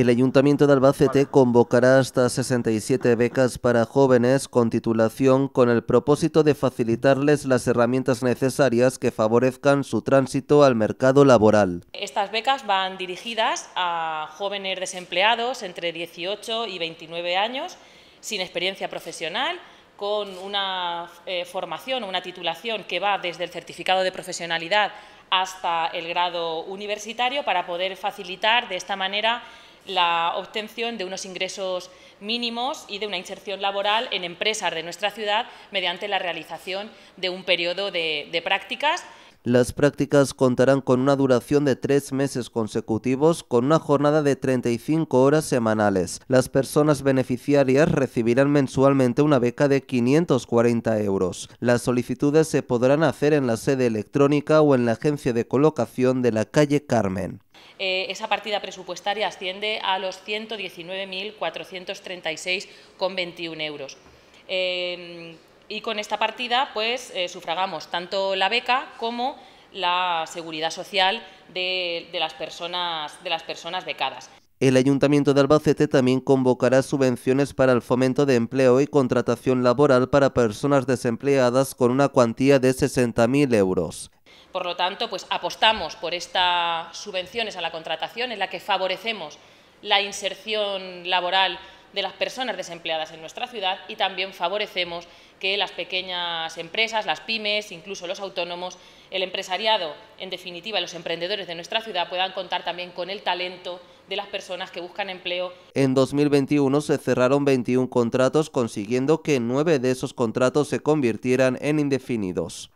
El Ayuntamiento de Albacete convocará hasta 67 becas para jóvenes con titulación con el propósito de facilitarles las herramientas necesarias que favorezcan su tránsito al mercado laboral. Estas becas van dirigidas a jóvenes desempleados entre 18 y 29 años, sin experiencia profesional, con una eh, formación o una titulación que va desde el certificado de profesionalidad hasta el grado universitario para poder facilitar de esta manera la obtención de unos ingresos mínimos y de una inserción laboral en empresas de nuestra ciudad mediante la realización de un periodo de, de prácticas las prácticas contarán con una duración de tres meses consecutivos con una jornada de 35 horas semanales. Las personas beneficiarias recibirán mensualmente una beca de 540 euros. Las solicitudes se podrán hacer en la sede electrónica o en la agencia de colocación de la calle Carmen. Eh, esa partida presupuestaria asciende a los 119.436,21 euros. Em, y con esta partida pues eh, sufragamos tanto la beca como la seguridad social de, las personas, de las personas becadas. El Ayuntamiento de Albacete también convocará subvenciones para el fomento de empleo y contratación laboral para personas desempleadas con una cuantía de 60.000 euros. Por lo tanto, pues apostamos por estas subvenciones a la contratación en la que favorecemos la inserción laboral de las personas desempleadas en nuestra ciudad y también favorecemos que las pequeñas empresas, las pymes, incluso los autónomos, el empresariado, en definitiva, los emprendedores de nuestra ciudad puedan contar también con el talento de las personas que buscan empleo. En 2021 se cerraron 21 contratos, consiguiendo que 9 de esos contratos se convirtieran en indefinidos.